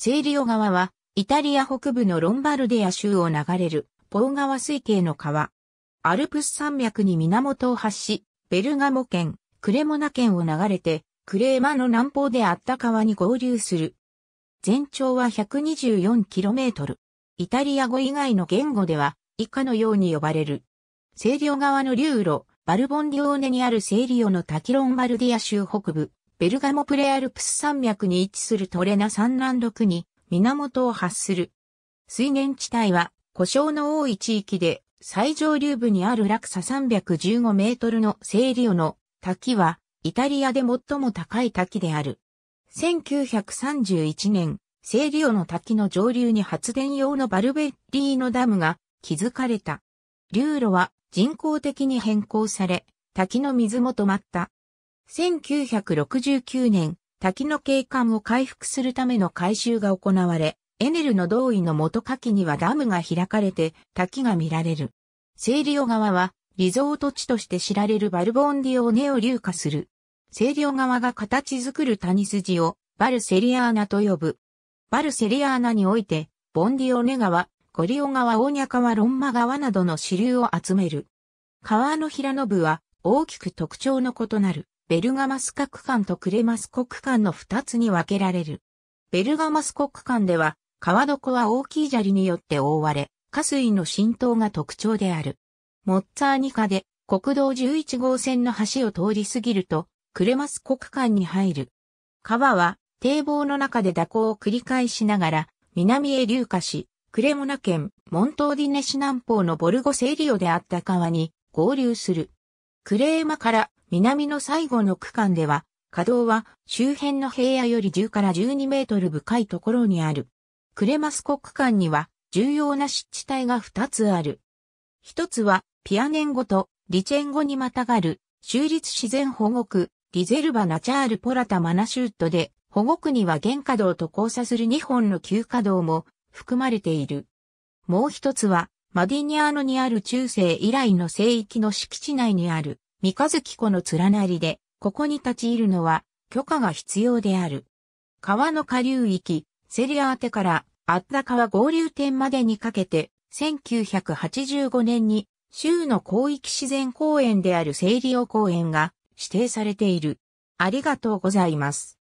セーリオ川は、イタリア北部のロンバルディア州を流れる、ポー川水系の川。アルプス山脈に源を発し、ベルガモ県、クレモナ県を流れて、クレーマの南方であった川に合流する。全長は 124km。イタリア語以外の言語では、以下のように呼ばれる。セーリオ川の流路、バルボンディオーネにあるセーリオの滝ロンバルディア州北部、ベルガモプレアルプス山脈に位置するトレナ山南麓に源を発する。水源地帯は故障の多い地域で最上流部にある落差315メートルのセーリオの滝はイタリアで最も高い滝である。1931年、セーリオの滝の上流に発電用のバルベッリーノダムが築かれた。流路は人工的に変更され、滝の水も止まった。1969年、滝の景観を回復するための改修が行われ、エネルの同意の元下記にはダムが開かれて滝が見られる。セーリオ川はリゾート地として知られるバルボンディオネを流下する。セーリオ川が形作る谷筋をバルセリアーナと呼ぶ。バルセリアーナにおいて、ボンディオネ川、ゴリオ川、オーニャ川、ロンマ川などの支流を集める。川の平野部は大きく特徴の異なる。ベルガマス国間とクレマス国間の2つに分けられる。ベルガマス国間では、川床は大きい砂利によって覆われ、下水の浸透が特徴である。モッツァーニカで国道11号線の橋を通り過ぎると、クレマス国間に入る。川は堤防の中で蛇行を繰り返しながら、南へ流下し、クレモナ県モントーディネ市南方のボルゴセリオであった川に合流する。クレーマから南の最後の区間では、稼働は周辺の平野より10から12メートル深いところにある。クレマスコ区間には重要な湿地帯が2つある。1つはピアネン語とリチェン語にまたがる州立自然保護区リゼルバナチャールポラタマナシュートで保護区には原稼働と交差する2本の旧稼働も含まれている。もう一つはマディニアーノにある中世以来の聖域の敷地内にある三日月湖の連なりで、ここに立ち入るのは許可が必要である。川の下流域、セリアーテからアッタ川合流点までにかけて、1985年に州の広域自然公園であるセイリオ公園が指定されている。ありがとうございます。